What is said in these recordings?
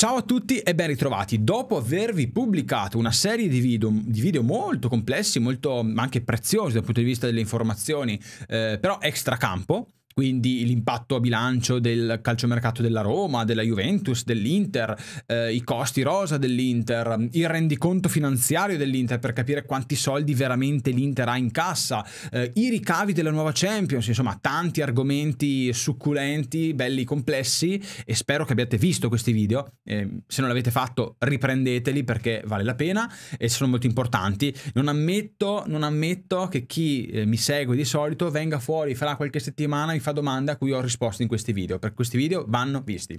Ciao a tutti e ben ritrovati. Dopo avervi pubblicato una serie di video, di video molto complessi, molto anche preziosi dal punto di vista delle informazioni, eh, però extracampo, quindi l'impatto a bilancio del calciomercato della Roma, della Juventus, dell'Inter, eh, i costi rosa dell'Inter, il rendiconto finanziario dell'Inter per capire quanti soldi veramente l'Inter ha in cassa, eh, i ricavi della nuova Champions, insomma tanti argomenti succulenti, belli, complessi e spero che abbiate visto questi video, eh, se non l'avete fatto riprendeteli perché vale la pena e sono molto importanti, non ammetto, non ammetto che chi eh, mi segue di solito venga fuori fra qualche settimana e fa domanda a cui ho risposto in questi video, perché questi video vanno visti.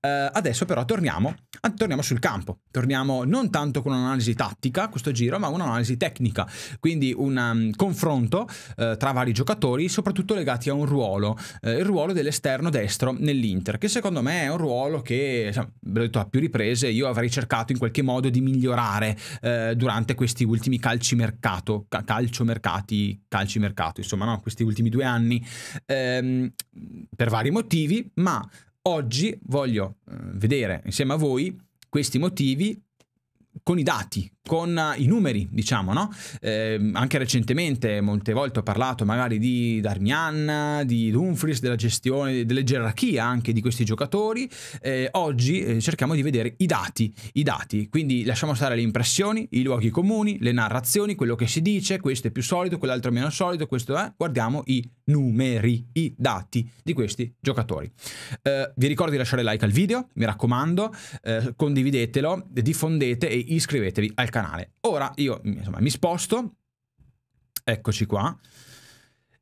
Eh, adesso però torniamo, torniamo sul campo, torniamo non tanto con un'analisi tattica questo giro, ma un'analisi tecnica, quindi un um, confronto eh, tra vari giocatori, soprattutto legati a un ruolo, eh, il ruolo dell'esterno destro nell'Inter, che secondo me è un ruolo che, insomma, l'ho detto a più riprese, io avrei cercato in qualche modo di migliorare eh, durante questi ultimi calci mercato, calcio mercati, calci mercato, insomma, no? questi ultimi due anni. Eh, ehm, per vari motivi, ma oggi voglio eh, vedere insieme a voi questi motivi con i dati, con eh, i numeri, diciamo, no? Eh, anche recentemente molte volte ho parlato magari di Darmian, di Dumfries, della gestione, delle gerarchie anche di questi giocatori. Eh, oggi eh, cerchiamo di vedere i dati, i dati, quindi lasciamo stare le impressioni, i luoghi comuni, le narrazioni, quello che si dice, questo è più solido, quell'altro è meno solido, questo è, guardiamo i numeri, i dati di questi giocatori. Eh, vi ricordo di lasciare like al video, mi raccomando, eh, condividetelo, diffondete e iscrivetevi al canale canale. Ora io insomma, mi sposto, eccoci qua,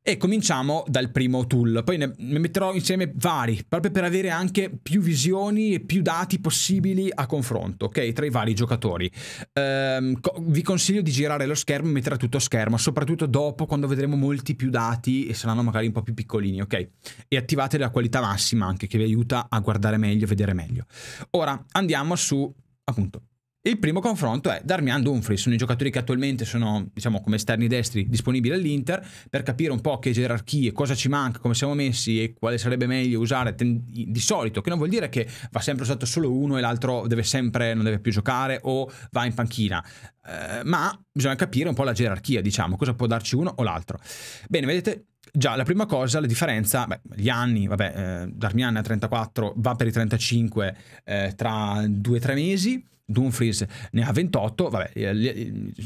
e cominciamo dal primo tool. Poi ne, ne metterò insieme vari, proprio per avere anche più visioni e più dati possibili a confronto, ok? Tra i vari giocatori. Ehm, co vi consiglio di girare lo schermo e mettere tutto a schermo, soprattutto dopo quando vedremo molti più dati e saranno magari un po' più piccolini, ok? E attivate la qualità massima anche che vi aiuta a guardare meglio, vedere meglio. Ora andiamo su appunto il primo confronto è Darmian Dumfries, sono i giocatori che attualmente sono, diciamo, come esterni destri disponibili all'Inter, per capire un po' che gerarchie, cosa ci manca, come siamo messi e quale sarebbe meglio usare di solito, che non vuol dire che va sempre usato solo uno e l'altro deve sempre, non deve più giocare o va in panchina, eh, ma bisogna capire un po' la gerarchia, diciamo, cosa può darci uno o l'altro. Bene, vedete, Già, la prima cosa, la differenza, beh, gli anni, vabbè, eh, Darmian ha 34, va per i 35 eh, tra 2-3 mesi, Dumfries ne ha 28, vabbè,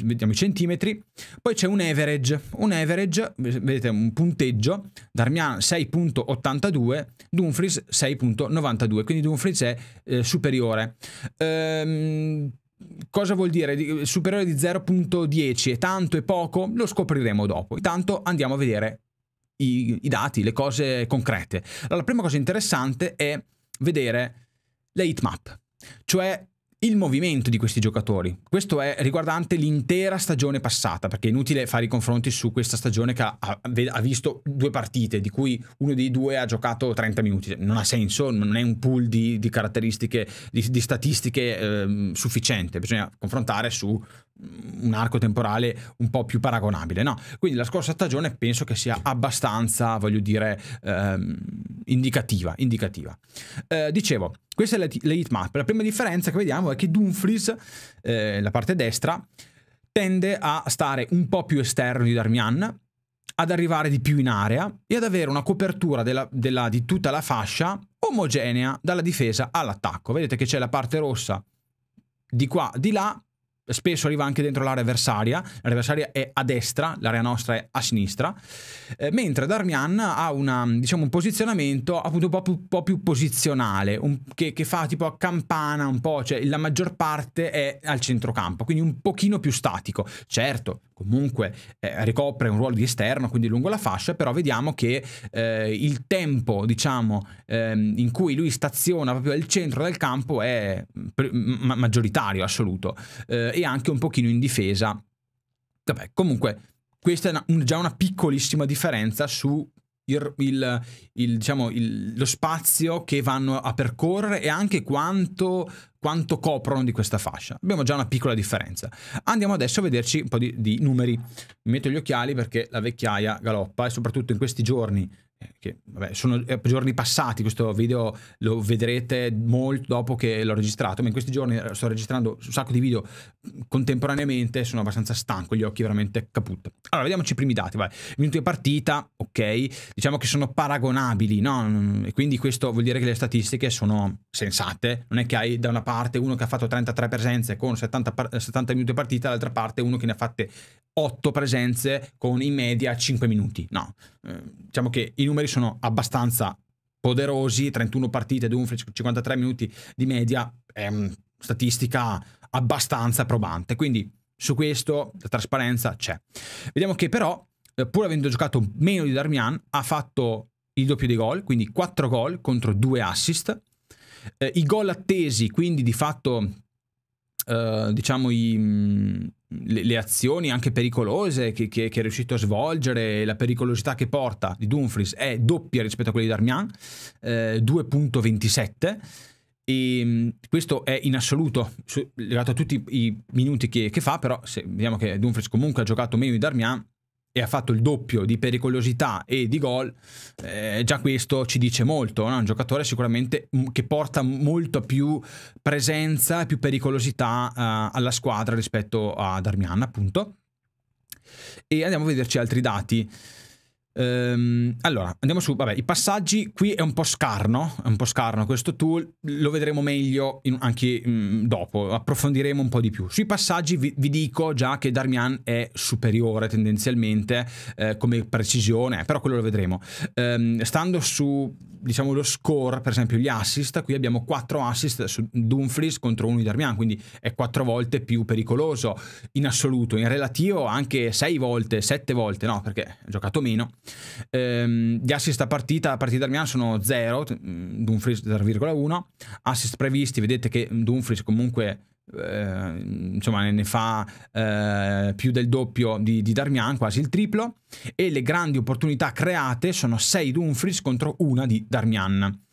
vediamo i centimetri. Poi c'è un average, un average, vedete un punteggio, Darmian 6.82, Dumfries 6.92, quindi Dumfries è eh, superiore. Ehm, cosa vuol dire? Superiore di 0.10 è tanto è poco? Lo scopriremo dopo. Intanto andiamo a vedere i, i dati, le cose concrete. Allora, la prima cosa interessante è vedere le heatmap, cioè il movimento di questi giocatori. Questo è riguardante l'intera stagione passata, perché è inutile fare i confronti su questa stagione che ha, ha, visto due partite, di cui uno dei due ha giocato 30 minuti. Non ha senso, non è un pool di, di caratteristiche, di, di statistiche eh, sufficiente. Bisogna confrontare su un arco temporale un po' più paragonabile, no? Quindi la scorsa stagione penso che sia abbastanza, voglio dire, ehm, indicativa. indicativa. Eh, dicevo, questa è la, la heatmap. La prima differenza che vediamo è che Dumfries, eh, la parte destra, tende a stare un po' più esterno di Darmian, ad arrivare di più in area e ad avere una copertura della, della, di tutta la fascia omogenea dalla difesa all'attacco. Vedete che c'è la parte rossa di qua, di là, spesso arriva anche dentro l'area avversaria, l'area avversaria è a destra, l'area nostra è a sinistra, eh, mentre Darmian ha una, diciamo, un posizionamento appunto un po' più, po più posizionale, un, che, che, fa tipo a campana un po', cioè la maggior parte è al centrocampo, quindi un pochino più statico. Certo, comunque eh, ricopre un ruolo di esterno, quindi lungo la fascia, però vediamo che eh, il tempo, diciamo, ehm, in cui lui staziona proprio al centro del campo è mm, mm, ma maggioritario, assoluto, eh, e anche un pochino in difesa. Vabbè, comunque questa è una, un, già una piccolissima differenza su il, il, il, diciamo, lo spazio che vanno a percorrere e anche quanto, quanto, coprono di questa fascia. Abbiamo già una piccola differenza. Andiamo adesso a vederci un po' di, di numeri. Mi metto gli occhiali perché la vecchiaia galoppa e soprattutto in questi giorni eh, che vabbè, sono eh, giorni passati, questo video lo vedrete molto dopo che l'ho registrato, ma in questi giorni eh, sto registrando un sacco di video contemporaneamente, sono abbastanza stanco, gli occhi veramente caput. Allora, vediamoci i primi dati, vai. Minuti di partita, ok, diciamo che sono paragonabili, no? E quindi questo vuol dire che le statistiche sono sensate, non è che hai da una parte uno che ha fatto 33 presenze con 70, 70 minuti di partita, dall'altra parte uno che ne ha fatte 8 presenze con in media 5 minuti, no? Eh, diciamo che in un numeri sono abbastanza poderosi, 31 partite, Dumfries 53 minuti di media, è una mm, statistica abbastanza probante, quindi su questo la trasparenza c'è. Vediamo che però, eh, pur avendo giocato meno di Darmian, ha fatto il doppio dei gol, quindi 4 gol contro 2 assist, eh, i gol attesi, quindi di fatto, eh, diciamo, i, mm, le, le, azioni anche pericolose che, che, che, è riuscito a svolgere, la pericolosità che porta di Dumfries è doppia rispetto a quella di Darmian, eh, 2.27. E ehm, questo è in assoluto legato a tutti i minuti che, che fa, però se vediamo che Dumfries comunque ha giocato meno di Darmian, e ha fatto il doppio di pericolosità e di gol, eh, già questo ci dice molto. No? Un giocatore sicuramente che porta molto più presenza e più pericolosità eh, alla squadra rispetto a Darmian, appunto. E andiamo a vederci altri dati. Ehm, allora, andiamo su, vabbè, i passaggi, qui è un po' scarno, è un po' scarno questo tool, lo vedremo meglio in, anche mh, mm, dopo, approfondiremo un po' di più. Sui passaggi vi, vi dico già che Darmian è superiore tendenzialmente eh, come precisione, eh, però quello lo vedremo. Ehm, stando su diciamo, lo score, per esempio gli assist, qui abbiamo 4 assist su Dumfries contro uno di Darmian, quindi è 4 volte più pericoloso in assoluto, in relativo anche 6 volte, 7 volte, no, perché ha giocato meno. Ehm, gli assist a partita, a partita di Darmian sono 0, Dumfries 0,1, assist previsti, vedete che Dumfries comunque eh, insomma ne fa eh, più del doppio di, di Darmian, quasi il triplo, e le grandi opportunità create sono 6 Dumfries contro una di Darmian.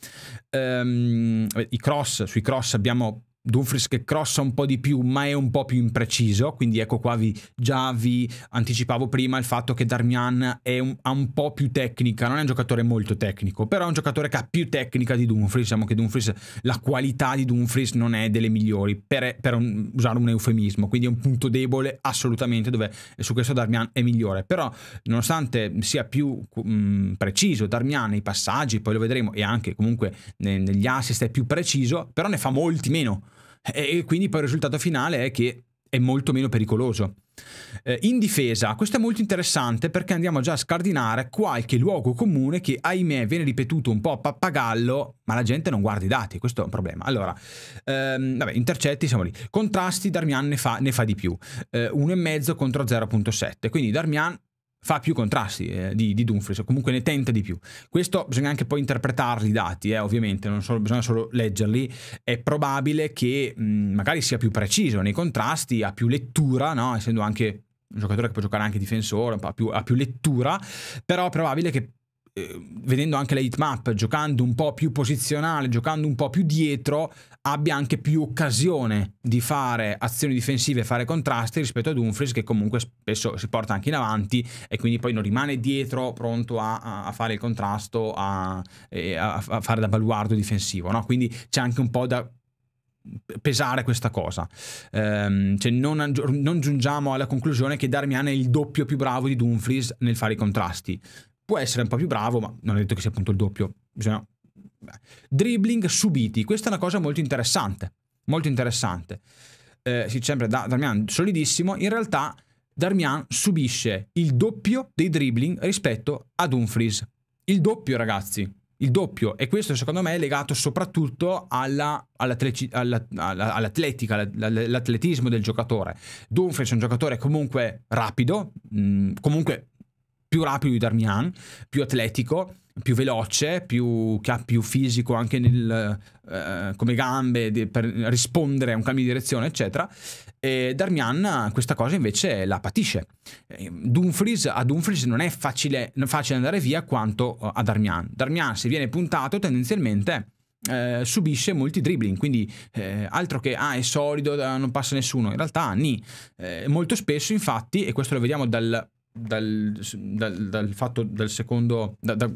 Ehm, I cross, sui cross abbiamo Dumfries che crossa un po' di più ma è un po' più impreciso, quindi ecco qua vi, già vi anticipavo prima il fatto che Darmian un, ha un po' più tecnica, non è un giocatore molto tecnico, però è un giocatore che ha più tecnica di Dumfries, diciamo che Dumfries, la qualità di Dumfries non è delle migliori, per, per un, usare un eufemismo, quindi è un punto debole assolutamente dove su questo Darmian è migliore, però nonostante sia più mh, mm, preciso Darmian nei passaggi, poi lo vedremo, e anche comunque negli assist è più preciso, però ne fa molti meno eh, e quindi poi il risultato finale è che è molto meno pericoloso. Eh, in difesa, questo è molto interessante perché andiamo già a scardinare qualche luogo comune che, ahimè, viene ripetuto un po' a pappagallo, ma la gente non guarda i dati, questo è un problema. Allora, ehm, vabbè, intercetti siamo lì. Contrasti, Darmian ne fa, ne fa di più, eh, 1,5 contro 0,7, quindi Darmian fa più contrasti eh, di, di, Dumfries, o comunque ne tenta di più. Questo bisogna anche poi interpretarli i dati, eh, ovviamente, non solo, bisogna solo leggerli. È probabile che mh, magari sia più preciso nei contrasti, ha più lettura, no? essendo anche un giocatore che può giocare anche difensore, ha più, ha più lettura, però è probabile che Ehm, vedendo anche la hitmap, giocando un po' più posizionale, giocando un po' più dietro, abbia anche più occasione di fare azioni difensive, e fare contrasti rispetto ad Humphries che comunque spesso si porta anche in avanti e quindi poi non rimane dietro pronto a, a fare il contrasto, a, a, fare da baluardo difensivo. No? Quindi c'è anche un po' da pesare questa cosa. Um, cioè non, non, giungiamo alla conclusione che Darmian è il doppio più bravo di Dumfries nel fare i contrasti può essere un po' più bravo, ma non è detto che sia appunto il doppio. Bisogna... Beh. Dribbling subiti, questa è una cosa molto interessante, molto interessante. Eh, dice sempre da Darmian solidissimo, in realtà Darmian subisce il doppio dei dribbling rispetto ad Dumfries. Il doppio, ragazzi, il doppio. E questo secondo me è legato soprattutto alla, all'atletica, all'atletismo all all all del giocatore. Dumfries è un giocatore comunque rapido, mm, comunque più rapido di Darmian, più atletico, più veloce, più, che ha più fisico anche nel, eh, come gambe di, per rispondere a un cambio di direzione, eccetera. E Darmian questa cosa invece la patisce. Eh, Dumfries, a Dumfries non è facile, facile andare via quanto eh, a Darmian. Darmian, se viene puntato, tendenzialmente... Eh, subisce molti dribbling, quindi eh, altro che ah, è solido, eh, non passa nessuno, in realtà ni. Eh, molto spesso infatti, e questo lo vediamo dal dal, dal, dal fatto del secondo, da, da,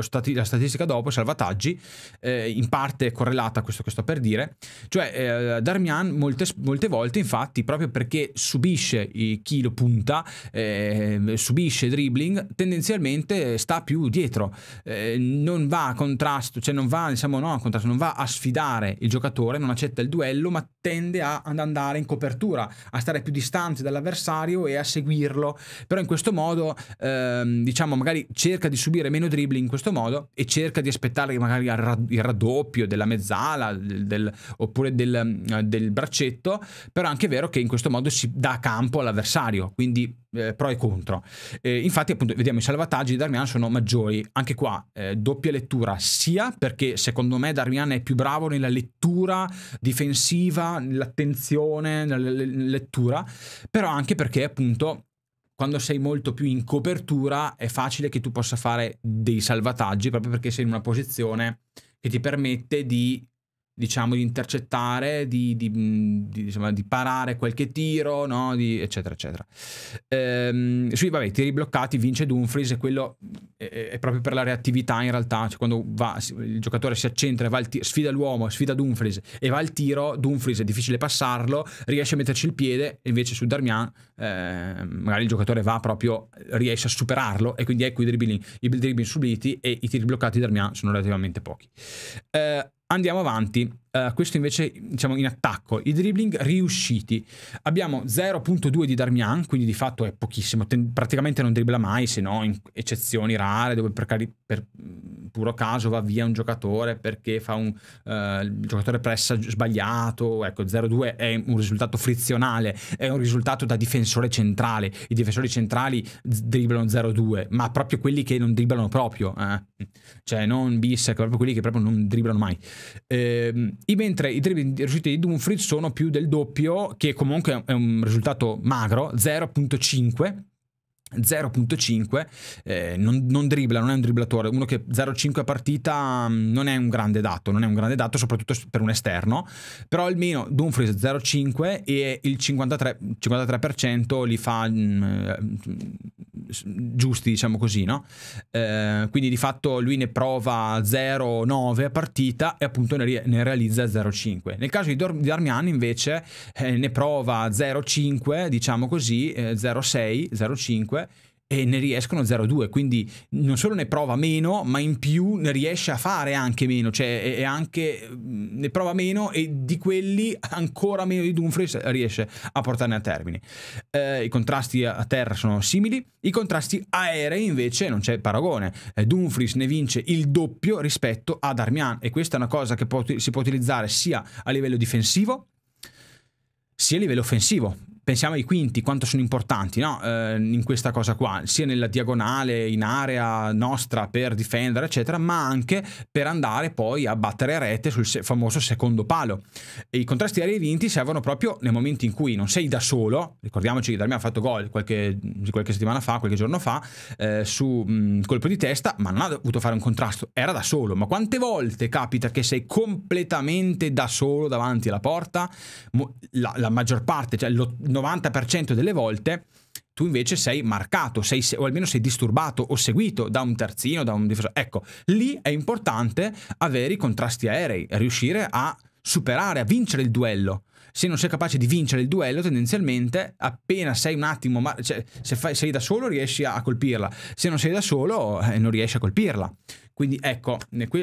stati, la statistica dopo, salvataggi, eh, in parte correlata a questo che sto per dire. Cioè, eh, Darmian molte, molte, volte, infatti, proprio perché subisce chi lo punta, eh, subisce dribbling, tendenzialmente sta più dietro. Eh, non va a contrasto, cioè non va, diciamo, no, a contrasto, non va a sfidare il giocatore, non accetta il duello, ma tende a, ad andare in copertura, a stare più distante dall'avversario e a seguirlo. Però in questo modo, ehm, diciamo, magari cerca di subire meno dribbling questo modo e cerca di aspettare magari il raddoppio della mezzala del, del, oppure del, eh, del, braccetto, però è anche vero che in questo modo si dà campo all'avversario, quindi eh, pro e contro. Eh, infatti appunto vediamo i salvataggi di Darmian sono maggiori, anche qua eh, doppia lettura sia perché secondo me Darmian è più bravo nella lettura difensiva, nell'attenzione, nella lettura, però anche perché appunto quando sei molto più in copertura è facile che tu possa fare dei salvataggi proprio perché sei in una posizione che ti permette di diciamo, di intercettare, di, di, di, diciamo, di parare qualche tiro, no? eccetera, eccetera. Ehm, sui vabbè, tiri bloccati vince Dumfries e quello è, eh, eh, è proprio per la reattività in realtà, cioè, quando va, il giocatore si accentra, tiro, sfida l'uomo, sfida Dumfries e va al tiro, Dumfries è difficile passarlo, riesce a metterci il piede, invece su Darmian eh, magari il giocatore va proprio, riesce a superarlo e quindi ecco i dribbling, i dribbling subiti e i tiri bloccati di Darmian sono relativamente pochi. Eh, Andiamo avanti uh, questo invece diciamo in attacco. I dribbling riusciti. Abbiamo 0.2 di Darmian, quindi di fatto è pochissimo, Ten praticamente non dribbla mai, se no in eccezioni rare dove per, per mm, puro caso va via un giocatore perché fa un uh, giocatore pressa sbagliato, ecco 0.2 è un risultato frizionale, è un risultato da difensore centrale. I difensori centrali dribblano 0.2 ma proprio quelli che non dribblano proprio, eh. cioè non bis proprio quelli che proprio non dribblano mai. Ehm, mentre i di riuscita di Dumfries sono più del doppio, che comunque è un risultato magro, 0.5 0.5 eh, non, non dribbla, non è un dribblatore, uno che 0.5 a partita mm, non è un grande dato, non è un grande dato soprattutto per un esterno, però almeno Dumfries 0.5 e il 53, 53% li fa mh, mm, eh, giusti, diciamo così, no? Eh, quindi di fatto lui ne prova 0.9 a partita e appunto ne, ne realizza 0.5. Nel caso di, Dor- di Armiani invece eh, ne prova 0.5, diciamo così, 0.6, eh, 0.5 5 e ne riescono 0-2, quindi non solo ne prova meno, ma in più ne riesce a fare anche meno, cioè e anche mm, ne prova meno e di quelli ancora meno di Dumfries riesce a portarne a termine. Eh, I contrasti a terra sono simili, i contrasti aerei invece non c'è paragone, eh, Dumfries ne vince il doppio rispetto ad Armian e questa è una cosa che può, si può utilizzare sia a livello difensivo, sia a livello offensivo pensiamo ai quinti, quanto sono importanti no? eh, in questa cosa qua, sia nella diagonale, in area nostra per difendere, eccetera, ma anche per andare poi a battere a rete sul se famoso secondo palo. E I contrasti aerei vinti servono proprio nei momenti in cui non sei da solo, ricordiamoci che Darmi ha fatto gol qualche, qualche, settimana fa, qualche giorno fa, eh, su mh, colpo di testa, ma non ha dovuto fare un contrasto, era da solo. Ma quante volte capita che sei completamente da solo davanti alla porta? La, la maggior parte, cioè l'90%, 90% delle volte tu invece sei marcato, sei, o almeno sei disturbato o seguito da un terzino, da un difensore. Ecco, lì è importante avere i contrasti aerei, riuscire a superare, a vincere il duello. Se non sei capace di vincere il duello, tendenzialmente, appena sei un attimo, cioè, se fai, sei da solo riesci a colpirla, se non sei da solo eh, non riesci a colpirla. Quindi ecco,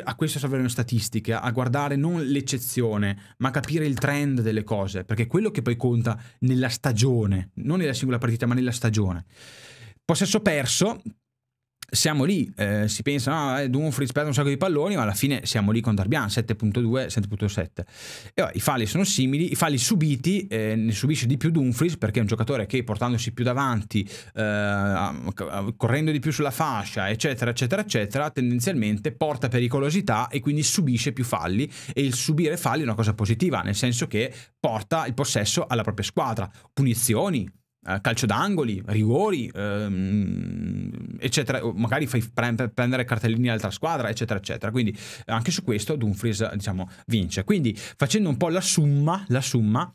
a questo servono statistiche, a guardare non l'eccezione, ma capire il trend delle cose, perché è quello che poi conta nella stagione, non nella singola partita, ma nella stagione. Possesso perso, siamo lì, eh, si pensa, no, ah, eh, Dumfries perde un sacco di palloni, ma alla fine siamo lì con Darbian, 7.2, 7.7. E, oh, I falli sono simili, i falli subiti, eh, ne subisce di più Dumfries perché è un giocatore che portandosi più davanti, eh, correndo di più sulla fascia, eccetera, eccetera, eccetera, tendenzialmente porta pericolosità e quindi subisce più falli e il subire falli è una cosa positiva, nel senso che porta il possesso alla propria squadra, punizioni, eh, calcio d'angoli, rigori, ehm, eccetera, magari fai pre- prendere cartellini all'altra squadra, eccetera, eccetera. Quindi eh, anche su questo Dumfries eh, diciamo, vince. Quindi facendo un po' la summa, la summa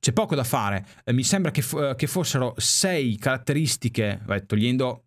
c'è poco da fare. mi sembra che, che fossero sei caratteristiche, beh, togliendo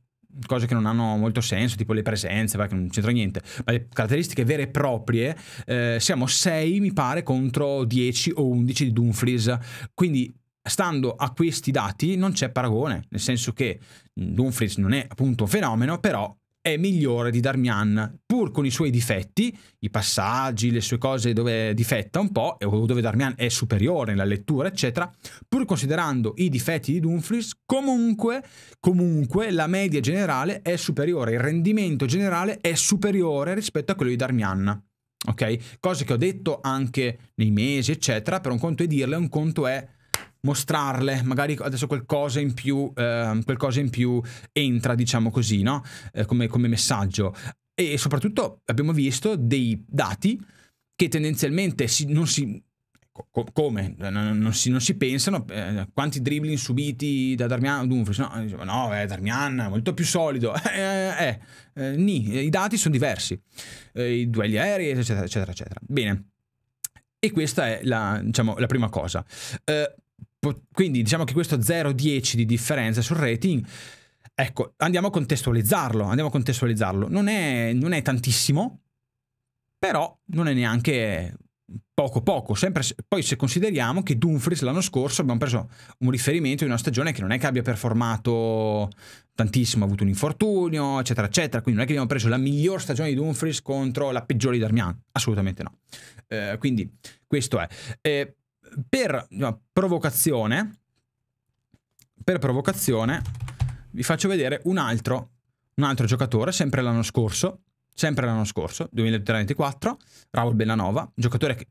cose che non hanno molto senso, tipo le presenze, perché non c'entra niente, ma le caratteristiche vere e proprie, eh, siamo 6 mi pare contro 10 o 11 di Dumfries, quindi stando a questi dati non c'è paragone, nel senso che Dumfries non è appunto un fenomeno, però è migliore di Darmian, pur con i suoi difetti, i passaggi, le sue cose dove difetta un po', dove Darmian è superiore nella lettura, eccetera, pur considerando i difetti di Dumfries, comunque, comunque la media generale è superiore, il rendimento generale è superiore rispetto a quello di Darmian. Ok? Cose che ho detto anche nei mesi, eccetera, però un conto è dirle, un conto è mostrarle, magari adesso qualcosa in più, eh, qualcosa in più entra, diciamo così, no? eh, come, come, messaggio. E soprattutto abbiamo visto dei dati che tendenzialmente si, non si... Co come? Non si, non si pensano eh, quanti dribbling subiti da Darmian Dumfries, no, no eh, Darmian è molto più solido, eh, eh, eh, eh, ni, i dati sono diversi, i duelli aerei, eccetera, eccetera, eccetera. Bene, e questa è la, diciamo, la prima cosa. Eh, quindi diciamo che questo 0,10 di differenza sul rating, ecco, andiamo a contestualizzarlo, andiamo a contestualizzarlo. Non è, non è tantissimo, però non è neanche poco poco. Sempre, poi se consideriamo che Dumfries l'anno scorso abbiamo preso un riferimento in una stagione che non è che abbia performato tantissimo, ha avuto un infortunio, eccetera, eccetera. Quindi non è che abbiamo preso la miglior stagione di Dumfries contro la peggiore di Darmian, assolutamente no. Eh, quindi questo è. Eh, per no, provocazione, per provocazione, vi faccio vedere un altro, un altro giocatore, sempre l'anno scorso, sempre l'anno scorso, 2024, Raul Bellanova, giocatore che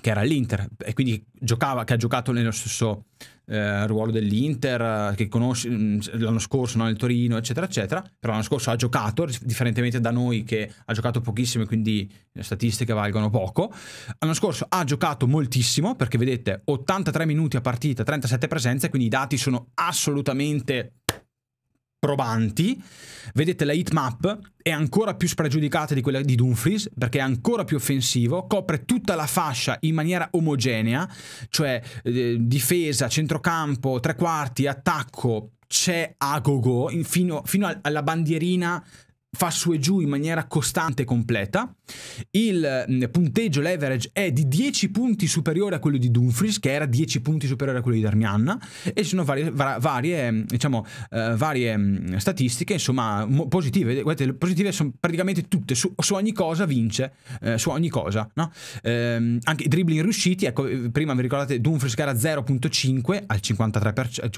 che era all'Inter e quindi giocava, che ha giocato nello stesso eh, ruolo dell'Inter, eh, che conosce l'anno scorso no, nel Torino, eccetera, eccetera. Però l'anno scorso ha giocato, differentemente da noi che ha giocato pochissimo e quindi le eh, statistiche valgono poco. L'anno scorso ha giocato moltissimo, perché vedete 83 minuti a partita, 37 presenze, quindi i dati sono assolutamente probanti, vedete la hitmap è ancora più spregiudicata di quella di Dumfries perché è ancora più offensivo, copre tutta la fascia in maniera omogenea, cioè eh, difesa, centrocampo, tre quarti, attacco, c'è agogo fino, fino alla bandierina fa su e giù in maniera costante e completa. Il mm, punteggio, leverage, è di 10 punti superiore a quello di Dumfries, che era 10 punti superiore a quello di Darmian, e ci sono varie, varie, mm, diciamo, eh, varie mm, statistiche, insomma, positive. Guardate, le positive sono praticamente tutte, su, su ogni cosa vince, eh, su ogni cosa, no? eh, anche i dribbling riusciti, ecco, eh, prima vi ricordate Dumfries che era 0.5 al 53%, al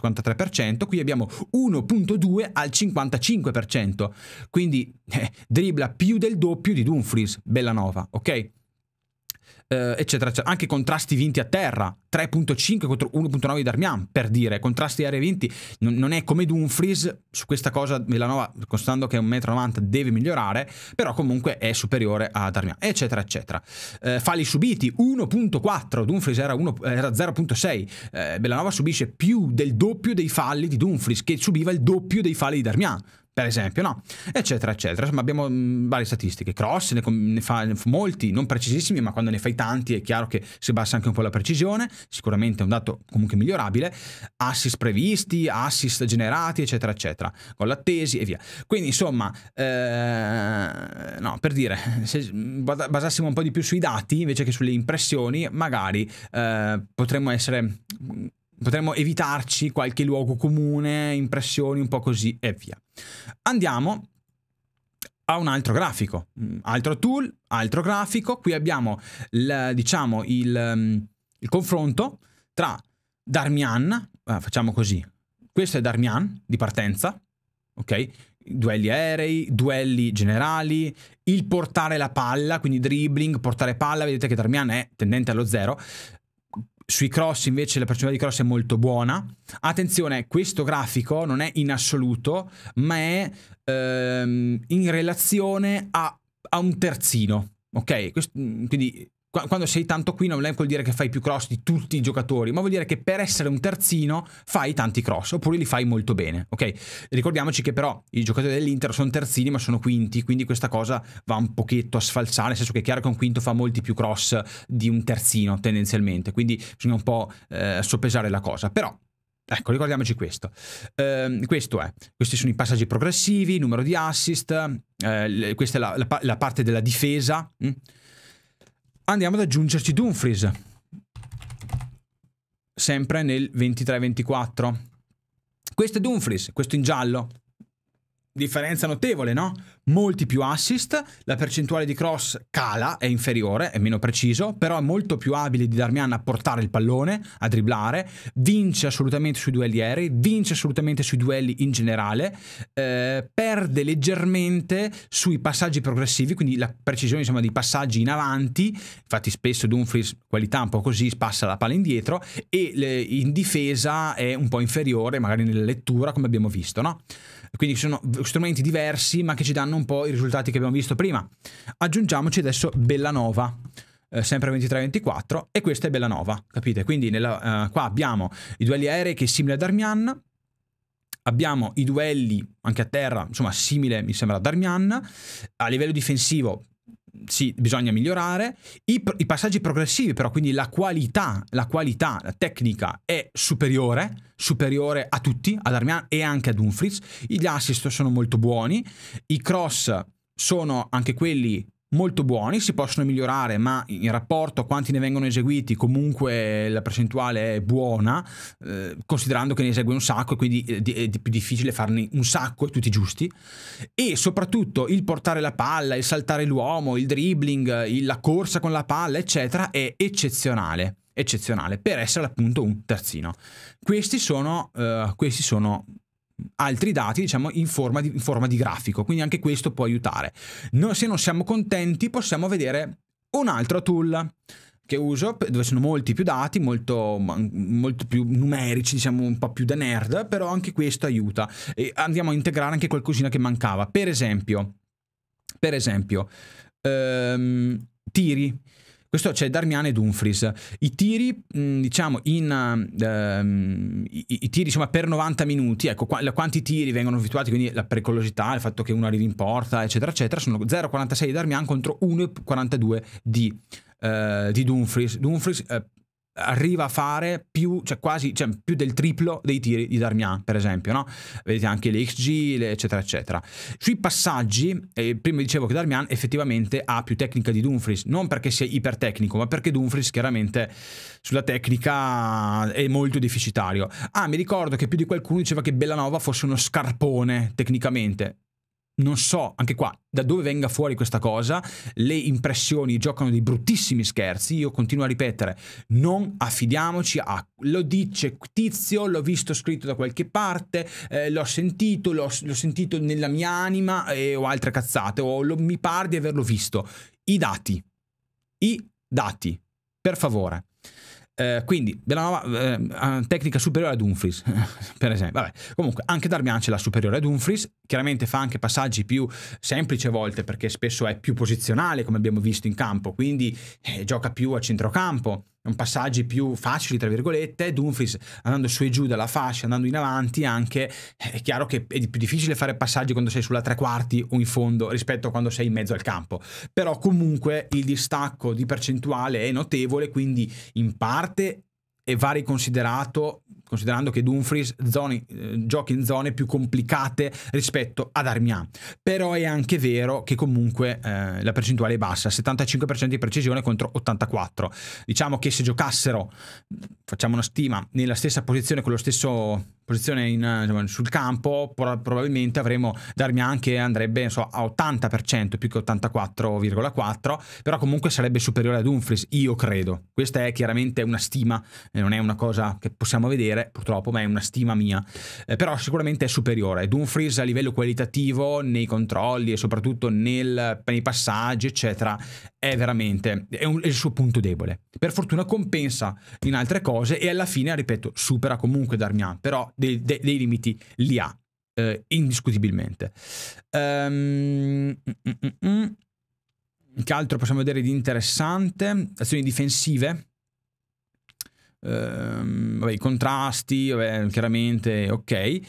53% qui abbiamo 1.2 al 55%, quindi quindi eh, dribbla più del doppio di Dumfries, Bellanova, ok? Uh, eccetera, eccetera, Anche contrasti vinti a terra, 3.5 contro 1.9 di d'Armian, per dire, contrasti aerei vinti, non, non, è come Dumfries, su questa cosa Bellanova, constando che è 1,90 m, deve migliorare, però comunque è superiore a Darmian, eccetera, eccetera. Uh, falli subiti, 1.4, Dumfries era, era 0.6, uh, eh, Bellanova subisce più del doppio dei falli di Dumfries, che subiva il doppio dei falli di Darmian per esempio, no? Eccetera, eccetera. Insomma, abbiamo mh, mm, varie statistiche. Cross ne, ne, fa, ne, fa, molti, non precisissimi, ma quando ne fai tanti è chiaro che si bassa anche un po' la precisione. Sicuramente è un dato comunque migliorabile. Assist previsti, assist generati, eccetera, eccetera. Con l'attesi e via. Quindi, insomma, eh, no, per dire, se basassimo un po' di più sui dati invece che sulle impressioni, magari eh, potremmo essere mm, Potremmo evitarci qualche luogo comune, impressioni un po' così e via. Andiamo a un altro grafico, mm, altro tool, altro grafico. Qui abbiamo il, diciamo, il, mm, il confronto tra Darmian, eh, facciamo così, questo è Darmian di partenza, ok? Duelli aerei, duelli generali, il portare la palla, quindi dribbling, portare palla, vedete che Darmian è tendente allo zero, sui cross invece la percentuale di cross è molto buona. Attenzione, questo grafico non è in assoluto, ma è ehm, in relazione a, a un terzino. Ok, mm, quindi quando sei tanto qui non vuol dire che fai più cross di tutti i giocatori, ma vuol dire che per essere un terzino fai tanti cross, oppure li fai molto bene, ok? Ricordiamoci che però i giocatori dell'Inter sono terzini ma sono quinti, quindi questa cosa va un pochetto a sfalsare, nel senso che è chiaro che un quinto fa molti più cross di un terzino tendenzialmente, quindi bisogna un po' eh, soppesare la cosa, però... Ecco, ricordiamoci questo. Eh, questo è, questi sono i passaggi progressivi, numero di assist, eh, questa è la, la, la parte della difesa, mh? Mm? andiamo ad aggiungerci Dumfries. Sempre nel 23-24. Questo è Dumfries, questo in giallo differenza notevole, no? Molti più assist, la percentuale di cross cala, è inferiore, è meno preciso, però è molto più abile di Darmian a portare il pallone, a dribblare, vince assolutamente sui duelli aerei, vince assolutamente sui duelli in generale, eh, perde leggermente sui passaggi progressivi, quindi la precisione insomma dei passaggi in avanti, infatti spesso Dumfries qualità un po' così, spassa la palla indietro e le, in difesa è un po' inferiore magari nella lettura come abbiamo visto, no? Quindi sono strumenti diversi ma che ci danno un po' i risultati che abbiamo visto prima. Aggiungiamoci adesso Bellanova. Eh, sempre 23-24 e questa è Bellanova, capite? Quindi nella, eh, qua abbiamo i duelli aerei che è simile a Darmian, abbiamo i duelli anche a terra, insomma simile mi sembra ad Armian, a livello difensivo sì, bisogna migliorare. I, I, passaggi progressivi, però, quindi la qualità, la qualità la tecnica è superiore, superiore a tutti, ad Armian e anche ad Dumfries. Gli assist sono molto buoni, i cross sono anche quelli molto buoni, si possono migliorare, ma in rapporto a quanti ne vengono eseguiti comunque la percentuale è buona, eh, considerando che ne esegue un sacco e quindi eh, è, di- è più difficile farne un sacco e tutti giusti. E soprattutto il portare la palla, il saltare l'uomo, il dribbling, il- la corsa con la palla, eccetera, è eccezionale. Eccezionale per essere appunto un terzino. Questi sono, eh, questi sono altri dati diciamo in forma, di, in forma di grafico quindi anche questo può aiutare no, se non siamo contenti possiamo vedere un altro tool che uso, dove sono molti più dati, molto, molto, più numerici, diciamo un po' più da nerd, però anche questo aiuta e andiamo a integrare anche qualcosina che mancava. Per esempio, per esempio, ehm, tiri. Questo c'è Darmian e Dumfries. I tiri, mm, diciamo, in, ehm, i, i, tiri insomma, diciamo, per 90 minuti, ecco, qu- quanti tiri vengono effettuati, quindi la pericolosità, il fatto che uno arrivi in porta, eccetera, eccetera, sono 0,46 di Darmian contro 1,42 di, eh, di Dumfries. Dumfries eh, arriva a fare più, cioè quasi cioè più del triplo dei tiri di Darmian, per esempio, no? Vedete anche le XG, le eccetera, eccetera. Sui passaggi, eh, prima dicevo che Darmian effettivamente ha più tecnica di Dumfries, non perché sia ipertecnico, ma perché Dumfries chiaramente sulla tecnica è molto deficitario. Ah, mi ricordo che più di qualcuno diceva che Bellanova fosse uno scarpone tecnicamente non so anche qua da dove venga fuori questa cosa, le impressioni giocano dei bruttissimi scherzi, io continuo a ripetere, non affidiamoci a lo dice tizio, l'ho visto scritto da qualche parte, eh, l'ho sentito, l'ho, sentito nella mia anima eh, o altre cazzate, o lo, mi pare di averlo visto. I dati, i dati, per favore. Eh, quindi Bellanova eh, tecnica superiore ad Dumfries, per esempio. Vabbè, comunque anche Darmian ce l'ha superiore ad Dumfries, chiaramente fa anche passaggi più semplici a volte perché spesso è più posizionale come abbiamo visto in campo, quindi eh, gioca più a centrocampo passaggi più facili, tra virgolette, Dumfries andando su e giù dalla fascia, andando in avanti anche, eh, è chiaro che è più difficile fare passaggi quando sei sulla tre quarti o in fondo rispetto a quando sei in mezzo al campo, però comunque il distacco di percentuale è notevole, quindi in parte e va riconsiderato considerando che Dumfries zone, eh, giochi in zone più complicate rispetto ad Armian. Però è anche vero che comunque eh, la percentuale è bassa, 75% di precisione contro 84. Diciamo che se giocassero, facciamo una stima, nella stessa posizione con lo stesso posizione in, diciamo, sul campo, pro probabilmente avremo Darmian che andrebbe so, a 80% più che 84,4%, però comunque sarebbe superiore ad Humphries, io credo. Questa è chiaramente una stima, eh, non è una cosa che possiamo vedere purtroppo, ma è una stima mia, eh, però sicuramente è superiore. Dumfries a livello qualitativo, nei controlli e soprattutto nel, nei passaggi, eccetera, è veramente è, un, è il suo punto debole. Per fortuna compensa in altre cose e alla fine, ripeto, supera comunque Darmian, però dei, dei, dei limiti li ha, eh, indiscutibilmente. Um, che altro possiamo vedere di interessante? Azioni difensive. Um, vabbè, i contrasti, vabbè, chiaramente, ok.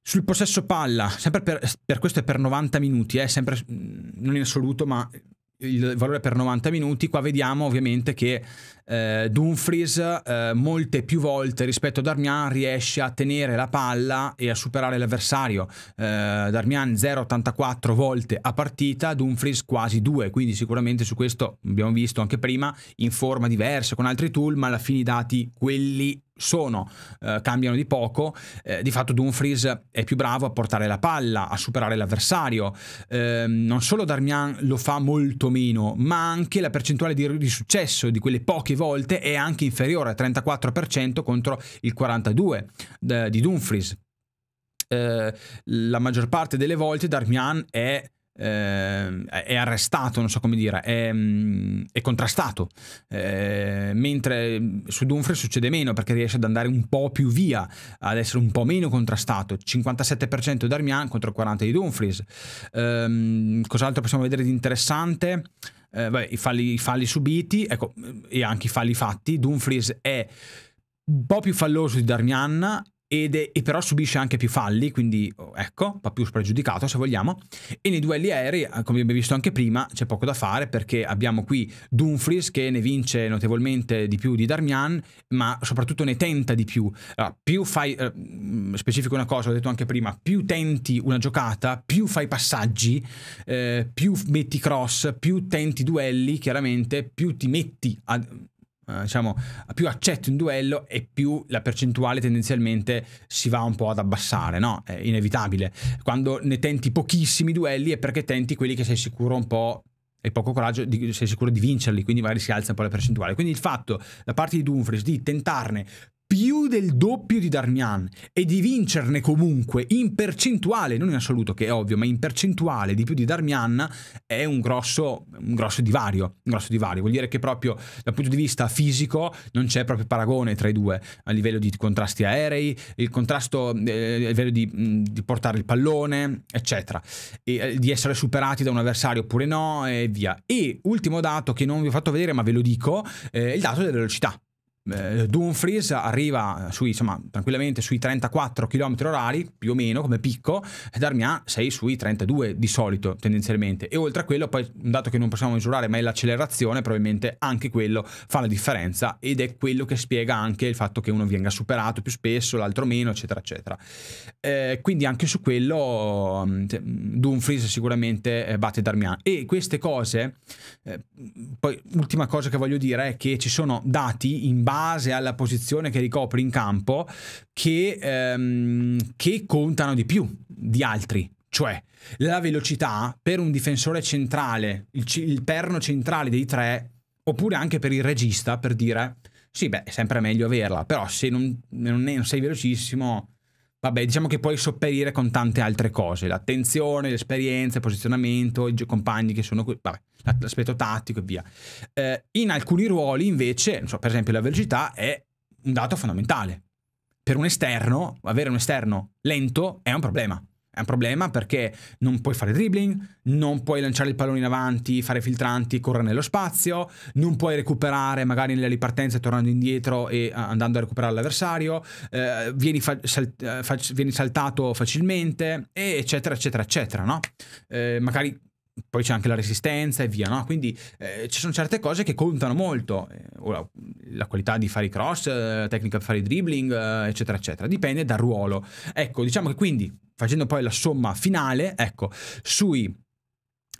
Sul possesso palla, sempre per, per questo è per 90 minuti, eh, sempre non in assoluto, ma il valore per 90 minuti, qua vediamo ovviamente che eh, Dumfries eh, molte più volte rispetto a Darmian riesce a tenere la palla e a superare l'avversario. Eh, Darmian 0,84 volte a partita, Dumfries quasi 2, quindi sicuramente su questo abbiamo visto anche prima in forma diversa con altri tool, ma alla fine i dati quelli sono, eh, cambiano di poco, eh, di fatto Dumfries è più bravo a portare la palla, a superare l'avversario. Eh, non solo Darmian lo fa molto meno, ma anche la percentuale di, di successo di quelle poche volte è anche inferiore al 34% contro il 42% eh, di Dumfries. Eh, la maggior parte delle volte Darmian è eh, è arrestato, non so come dire, è, mm, è contrastato, eh, mentre su Dumfries succede meno perché riesce ad andare un po' più via, ad essere un po' meno contrastato, 57% Darmian contro il 40% di Dumfries. Eh, cos'altro possiamo vedere di interessante? Eh, vabbè, i, falli, i, falli, subiti ecco, e anche i falli fatti. Dumfries è un po' più falloso di Darmian è, e però subisce anche più falli, quindi oh, ecco, va più spregiudicato se vogliamo. E nei duelli aerei, ah, come abbiamo visto anche prima, c'è poco da fare perché abbiamo qui Dumfries che ne vince notevolmente di più di Darmian, ma soprattutto ne tenta di più. Allora, ah, più fai, eh, mm, specifico una cosa, l'ho detto anche prima, più tenti una giocata, più fai passaggi, eh, più metti cross, più tenti duelli, chiaramente, più ti metti a eh, diciamo, più accetto in duello e più la percentuale tendenzialmente si va un po' ad abbassare, no? È inevitabile. Quando ne tenti pochissimi duelli è perché tenti quelli che sei sicuro un po' e poco coraggio, di, sei sicuro di vincerli, quindi magari si alza un po' la percentuale. Quindi il fatto da parte di Dumfries di tentarne più del doppio di Darmian e di vincerne comunque in percentuale, non in assoluto che è ovvio, ma in percentuale di più di Darmian è un grosso, un grosso divario, un grosso divario, vuol dire che proprio dal punto di vista fisico non c'è proprio paragone tra i due a livello di contrasti aerei, il contrasto eh, a livello di, di, portare il pallone, eccetera, e, eh, di essere superati da un avversario oppure no e via. E ultimo dato che non vi ho fatto vedere ma ve lo dico, eh, il dato della velocità eh, Dumfries arriva sui, insomma, tranquillamente sui 34 km orari, più o meno come picco, e Darmian sei sui 32 di solito tendenzialmente. E oltre a quello, poi un dato che non possiamo misurare, ma è l'accelerazione, probabilmente anche quello fa la differenza ed è quello che spiega anche il fatto che uno venga superato più spesso, l'altro meno, eccetera, eccetera. Eh, quindi anche su quello mm, mm, Dumfries sicuramente eh, batte Darmian. E queste cose, eh, poi ultima cosa che voglio dire è che ci sono dati in base base alla posizione che ricopri in campo che, ehm, che contano di più di altri. Cioè, la velocità per un difensore centrale, il, il perno centrale dei tre, oppure anche per il regista, per dire, sì, beh, è sempre meglio averla, però se non, non sei velocissimo Vabbè, diciamo che puoi sopperire con tante altre cose, l'attenzione, l'esperienza, il posizionamento, i compagni che sono qui, vabbè, l'aspetto tattico e via. Eh, in alcuni ruoli invece, so, per esempio la velocità è un dato fondamentale. Per un esterno, avere un esterno lento è un problema. È un problema perché non puoi fare dribbling, non puoi lanciare il pallone in avanti, fare filtranti, correre nello spazio, non puoi recuperare magari nelle ripartenze tornando indietro e eh, andando a recuperare l'avversario, eh, vieni, fa salt eh, vieni, saltato facilmente, eccetera, eccetera, eccetera, no? Eh, magari poi c'è anche la resistenza e via, no? Quindi eh, ci sono certe cose che contano molto, eh, la, la, qualità di fare i cross, eh, la tecnica di fare i dribbling, eh, eccetera, eccetera, dipende dal ruolo. Ecco, diciamo che quindi, facendo poi la somma finale, ecco, sui,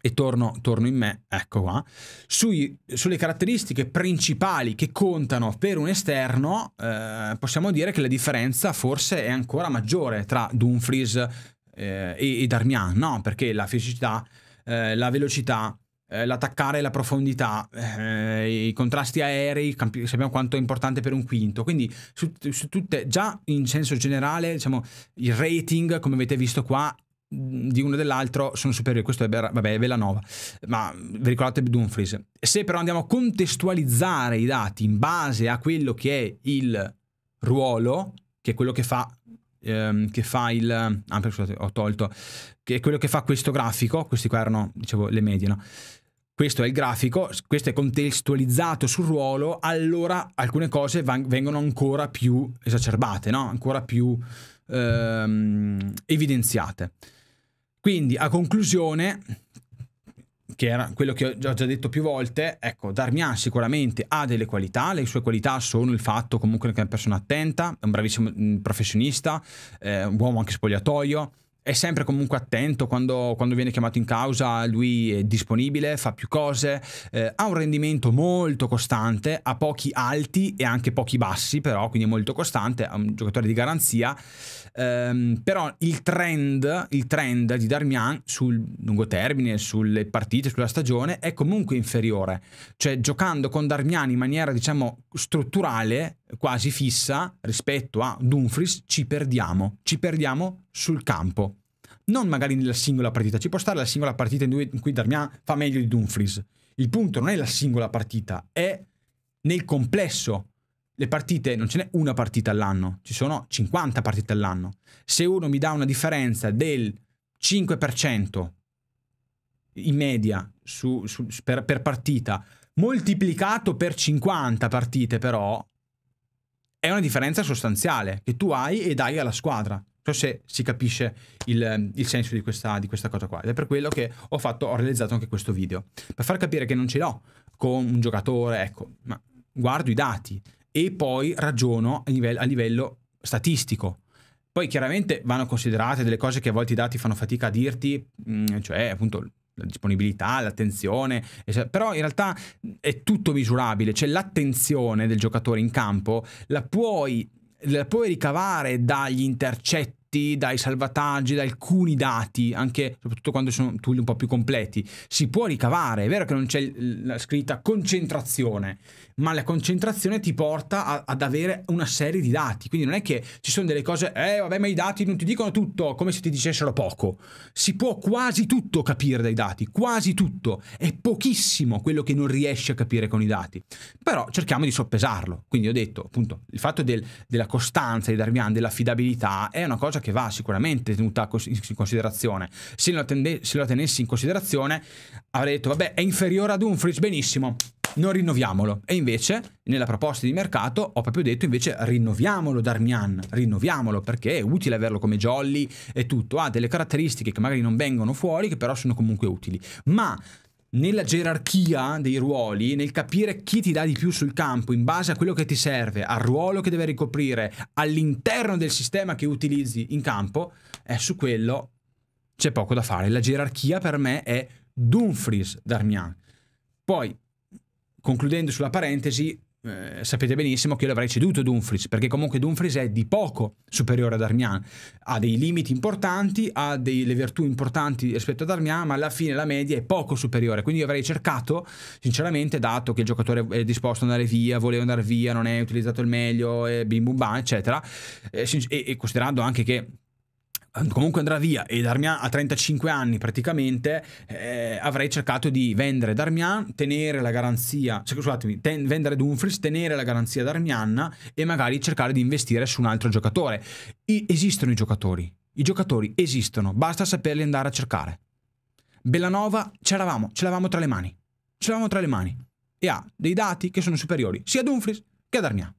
e torno, torno in me, ecco qua, sui, sulle caratteristiche principali che contano per un esterno, eh, possiamo dire che la differenza forse è ancora maggiore tra Dumfries eh, e, e Darmian, no? Perché la fisicità eh, la velocità, eh, l'attaccare la profondità, eh, i contrasti aerei, sappiamo quanto è importante per un quinto. Quindi su, su tutte, già in senso generale, diciamo, il rating, come avete visto qua, di uno e dell'altro sono superiori. Questo è, vabbè, è Bellanova, ma vi ricordate Dumfries. Se però andiamo a contestualizzare i dati in base a quello che è il ruolo, che è quello che fa ehm, che fa il... Ah, scusate, ho tolto. Che è quello che fa questo grafico, questi qua erano, dicevo, le medie, no? questo è il grafico, questo è contestualizzato sul ruolo, allora alcune cose vengono ancora più esacerbate, no? ancora più ehm, evidenziate. Quindi a conclusione, che era quello che ho già detto più volte, ecco, Darmian sicuramente ha delle qualità, le sue qualità sono il fatto comunque che è una persona attenta, è un bravissimo mm, professionista, è eh, un uomo anche spogliatoio, è sempre comunque attento quando, quando, viene chiamato in causa, lui è disponibile, fa più cose, eh, ha un rendimento molto costante, ha pochi alti e anche pochi bassi però, quindi è molto costante, è un giocatore di garanzia, ehm, però il trend, il trend di Darmian sul lungo termine, sulle partite, sulla stagione è comunque inferiore, cioè giocando con Darmian in maniera diciamo strutturale quasi fissa rispetto a Dumfries, ci perdiamo, ci perdiamo sul campo. Non magari nella singola partita, ci può stare la singola partita in cui Darmian fa meglio di Dumfries. Il punto non è la singola partita, è nel complesso. Le partite, non ce n'è una partita all'anno, ci sono 50 partite all'anno. Se uno mi dà una differenza del 5% in media su, su, per, per partita, moltiplicato per 50 partite però, è una differenza sostanziale che tu hai e dai alla squadra. Non so se si capisce il, ehm, il senso di questa, di questa, cosa qua. Ed è per quello che ho, fatto, ho realizzato anche questo video. Per far capire che non ce l'ho con un giocatore, ecco, ma guardo i dati e poi ragiono a livello, a livello statistico. Poi chiaramente vanno considerate delle cose che a volte i dati fanno fatica a dirti, mm, cioè appunto la disponibilità, l'attenzione, eccetera. però in realtà è tutto misurabile, cioè l'attenzione del giocatore in campo la puoi la puoi ricavare dagli intercetti contatti, dai salvataggi, da alcuni dati, anche soprattutto quando sono tool un po' più completi, si può ricavare. È vero che non c'è la scritta concentrazione, ma la concentrazione ti porta a, ad avere una serie di dati. Quindi non è che ci sono delle cose, eh vabbè, ma i dati non ti dicono tutto, come se ti dicessero poco. Si può quasi tutto capire dai dati, quasi tutto. È pochissimo quello che non riesci a capire con i dati. Però cerchiamo di soppesarlo. Quindi ho detto, appunto, il fatto del, della costanza di Darmian, dell'affidabilità, è una cosa cosa che va sicuramente tenuta in considerazione. Se lo, tende, se lo tenessi in considerazione avrei detto vabbè è inferiore ad un fridge benissimo, non rinnoviamolo. E invece, nella proposta di mercato, ho proprio detto invece rinnoviamolo Darmian, rinnoviamolo perché è utile averlo come jolly e tutto. Ha delle caratteristiche che magari non vengono fuori, che però sono comunque utili. Ma nella gerarchia dei ruoli, nel capire chi ti dà di più sul campo in base a quello che ti serve, al ruolo che deve ricoprire, all'interno del sistema che utilizzi in campo, è eh, su quello c'è poco da fare. La gerarchia per me è Dumfries Darmian. Poi, concludendo sulla parentesi, eh, sapete benissimo che io l'avrei ceduto Dumfries, perché comunque Dumfries è di poco superiore ad Armian. Ha dei limiti importanti, ha delle virtù importanti rispetto ad Armian, ma alla fine la media è poco superiore. Quindi io avrei cercato, sinceramente, dato che il giocatore è disposto ad andare via, voleva andare via, non è utilizzato il meglio, e bim bum bam, eccetera, e, eh, e, e considerando anche che comunque andrà via e Darmian a 35 anni praticamente eh, avrei cercato di vendere Darmian, tenere la garanzia, cioè, scusatemi, ten, vendere Dumfries, tenere la garanzia Darmian e magari cercare di investire su un altro giocatore. I, esistono i giocatori, i giocatori esistono, basta saperli andare a cercare. Bellanova ce l'avamo, ce l'avamo tra le mani, ce l'avamo tra le mani e ha dei dati che sono superiori sia a Dumfries che a Darmian.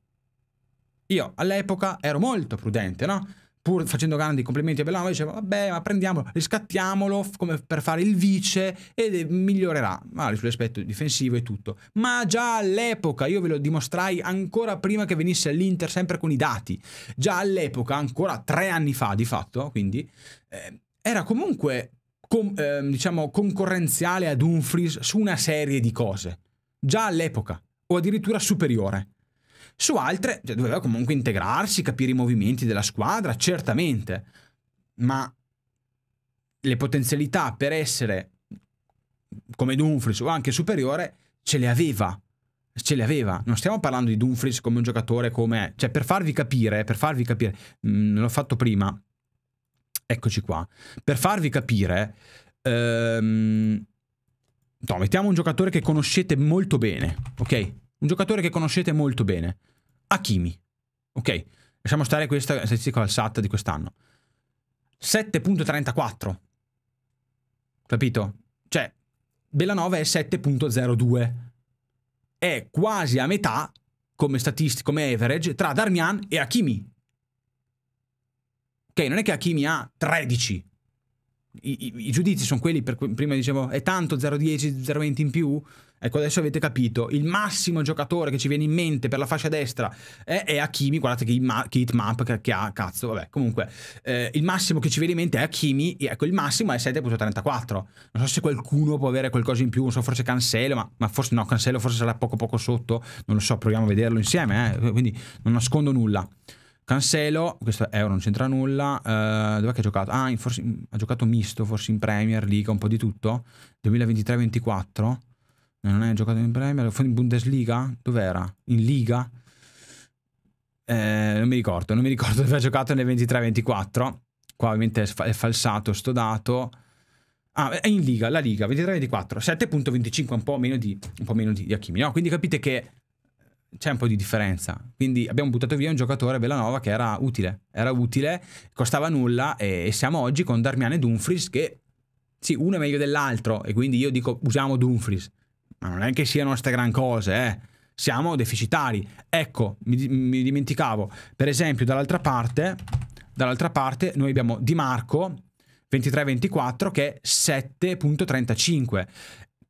Io all'epoca ero molto prudente, no? pur facendo grandi complimenti a Bellanova, diceva vabbè ma prendiamolo, riscattiamolo come per fare il vice e migliorerà magari sull'aspetto difensivo e tutto. Ma già all'epoca, io ve lo dimostrai ancora prima che venisse all'Inter sempre con i dati, già all'epoca, ancora tre anni fa di fatto, quindi eh, era comunque com, eh, diciamo concorrenziale ad Humphries su una serie di cose, già all'epoca o addirittura superiore. Su altre cioè, doveva comunque integrarsi, capire i movimenti della squadra, certamente, ma le potenzialità per essere come Dumfries o anche superiore ce le aveva. Ce le aveva. Non stiamo parlando di Dumfries come un giocatore come... Cioè, per farvi capire, per farvi capire... Mh, mm, l'ho fatto prima. Eccoci qua. Per farvi capire... Ehm, no, mettiamo un giocatore che conoscete molto bene, ok? Un giocatore che conoscete molto bene. Hakimi. Ok, lasciamo stare questa statistica al SAT di quest'anno. 7.34. Capito? Cioè, Bellanova è 7.02. È quasi a metà come statistica, come average, tra Darmian e Hakimi. Ok, non è che Hakimi ha 13 i, i, i, giudizi sono quelli per cui prima dicevo è tanto 0,10, 0,20 in più. Ecco, adesso avete capito, il massimo giocatore che ci viene in mente per la fascia destra è, è Hakimi, guardate che ma, hitmap che, che, ha, cazzo, vabbè, comunque, eh, il massimo che ci viene in mente è Hakimi, ecco, il massimo è 7.34. Non so se qualcuno può avere qualcosa in più, non so, forse Cancelo, ma, ma, forse no, Cancelo forse sarà poco poco sotto, non lo so, proviamo a vederlo insieme, eh, quindi non nascondo nulla. Cancelo, questo Euro non c'entra nulla, uh, eh, dove ha giocato? Ah, in, forse, in, ha giocato misto, forse in Premier League, un po' di tutto, 2023-24, non è giocato in Premier, in Bundesliga, dov'era? In Liga? Eh, non mi ricordo, non mi ricordo dove ha giocato nel 23-24, qua ovviamente è, falsato sto dato, Ah, è in Liga, la Liga, 23-24, 7.25, un po' meno di, un po meno di, di Achimi, no? Quindi capite che c'è un po' di differenza. Quindi abbiamo buttato via un giocatore Belanova che era utile, era utile, costava nulla e, siamo oggi con Darmian e Dumfries che sì, uno è meglio dell'altro e quindi io dico usiamo Dumfries, ma non è che siano queste gran cose, eh. Siamo deficitari. Ecco, mi, mi dimenticavo, per esempio, dall'altra parte, dall'altra parte noi abbiamo Di Marco 23-24 che è 7.35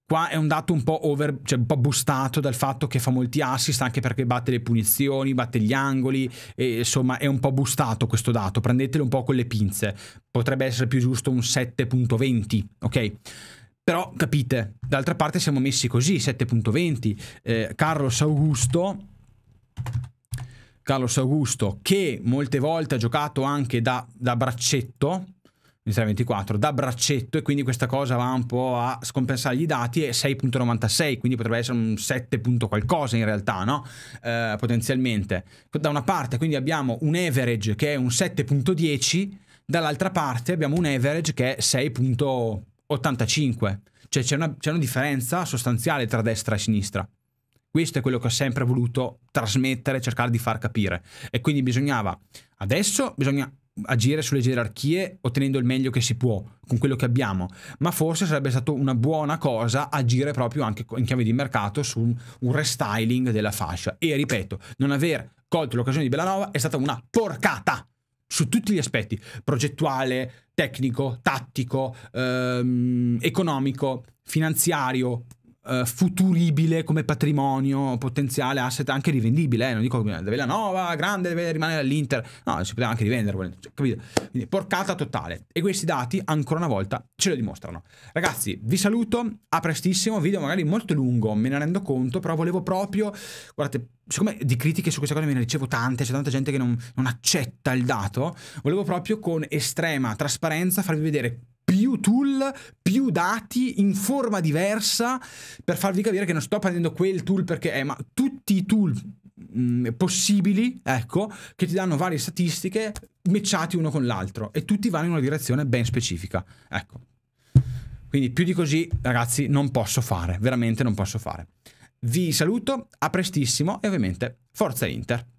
Qua è un dato un po' over, cioè un po' boostato dal fatto che fa molti assist anche perché batte le punizioni, batte gli angoli, e, insomma è un po' boostato questo dato, prendetelo un po' con le pinze, potrebbe essere più giusto un 7.20, ok? Però capite, d'altra parte siamo messi così, 7.20, eh, Carlos Augusto... Carlos Augusto, che molte volte ha giocato anche da, da braccetto, il 324 da braccetto e quindi questa cosa va un po' a scompensare gli dati e 6.96 quindi potrebbe essere un 7. qualcosa in realtà no? Eh, potenzialmente da una parte quindi abbiamo un average che è un 7.10 dall'altra parte abbiamo un average che è 6.85 cioè c'è una, una differenza sostanziale tra destra e sinistra questo è quello che ho sempre voluto trasmettere cercare di far capire e quindi bisognava adesso bisogna agire sulle gerarchie ottenendo il meglio che si può con quello che abbiamo, ma forse sarebbe stata una buona cosa agire proprio anche in chiave di mercato su un restyling della fascia. E ripeto, non aver colto l'occasione di Bellanova è stata una porcata su tutti gli aspetti, progettuale, tecnico, tattico, ehm, economico, finanziario, eh, futuribile come patrimonio potenziale, asset anche rivendibile, eh? non dico la Villanova, grande, deve rimanere all'Inter, no, si poteva anche rivendere, cioè, capito? Quindi porcata totale. E questi dati ancora una volta ce lo dimostrano. Ragazzi, vi saluto, a prestissimo, video magari molto lungo, me ne rendo conto, però volevo proprio, guardate, siccome di critiche su questa cosa me ne ricevo tante, c'è tanta gente che non, non accetta il dato, volevo proprio con estrema trasparenza farvi vedere più tool, più dati in forma diversa per farvi capire che non sto prendendo quel tool perché è, eh, ma tutti i tool mh, mm, possibili, ecco, che ti danno varie statistiche matchati uno con l'altro e tutti vanno in una direzione ben specifica, ecco. Quindi più di così, ragazzi, non posso fare, veramente non posso fare. Vi saluto, a prestissimo e ovviamente forza Inter.